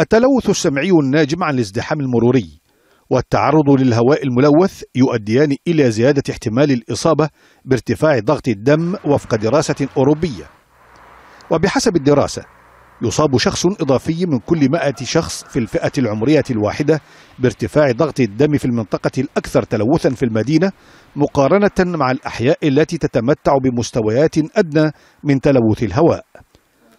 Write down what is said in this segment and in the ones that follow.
التلوث السمعي الناجم عن الازدحام المروري والتعرض للهواء الملوث يؤديان إلى زيادة احتمال الإصابة بارتفاع ضغط الدم وفق دراسة أوروبية وبحسب الدراسة يصاب شخص إضافي من كل مائة شخص في الفئة العمرية الواحدة بارتفاع ضغط الدم في المنطقة الأكثر تلوثا في المدينة مقارنة مع الأحياء التي تتمتع بمستويات أدنى من تلوث الهواء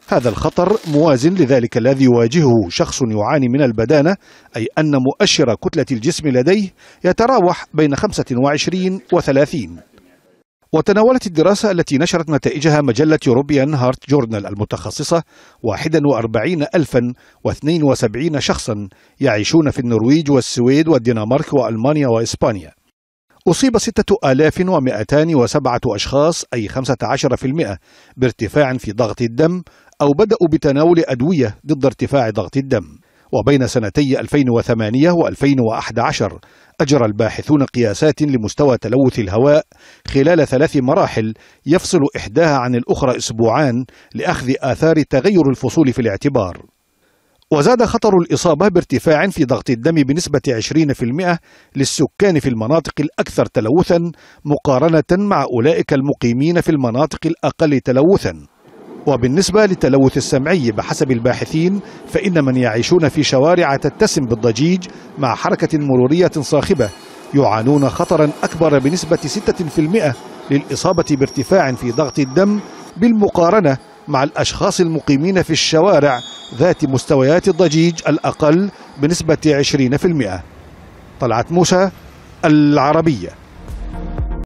هذا الخطر موازن لذلك الذي يواجهه شخص يعاني من البدانة أي أن مؤشر كتلة الجسم لديه يتراوح بين 25 و 30 وتناولت الدراسة التي نشرت نتائجها مجلة يوروبيان هارت جورنال المتخصصة 41072 شخصا يعيشون في النرويج والسويد والدنمارك وألمانيا وإسبانيا أصيب 6207 أشخاص أي 15% بارتفاع في ضغط الدم أو بدأوا بتناول أدوية ضد ارتفاع ضغط الدم وبين سنتي 2008 و2011 أجرى الباحثون قياسات لمستوى تلوث الهواء خلال ثلاث مراحل يفصل إحداها عن الأخرى أسبوعان لأخذ آثار تغير الفصول في الاعتبار وزاد خطر الإصابة بارتفاع في ضغط الدم بنسبة 20% للسكان في المناطق الأكثر تلوثا مقارنة مع أولئك المقيمين في المناطق الأقل تلوثا وبالنسبة للتلوث السمعي بحسب الباحثين فإن من يعيشون في شوارع تتسم بالضجيج مع حركة مرورية صاخبة يعانون خطرا أكبر بنسبة 6% للإصابة بارتفاع في ضغط الدم بالمقارنة مع الأشخاص المقيمين في الشوارع ذات مستويات الضجيج الأقل بنسبة 20% طلعت موسى العربية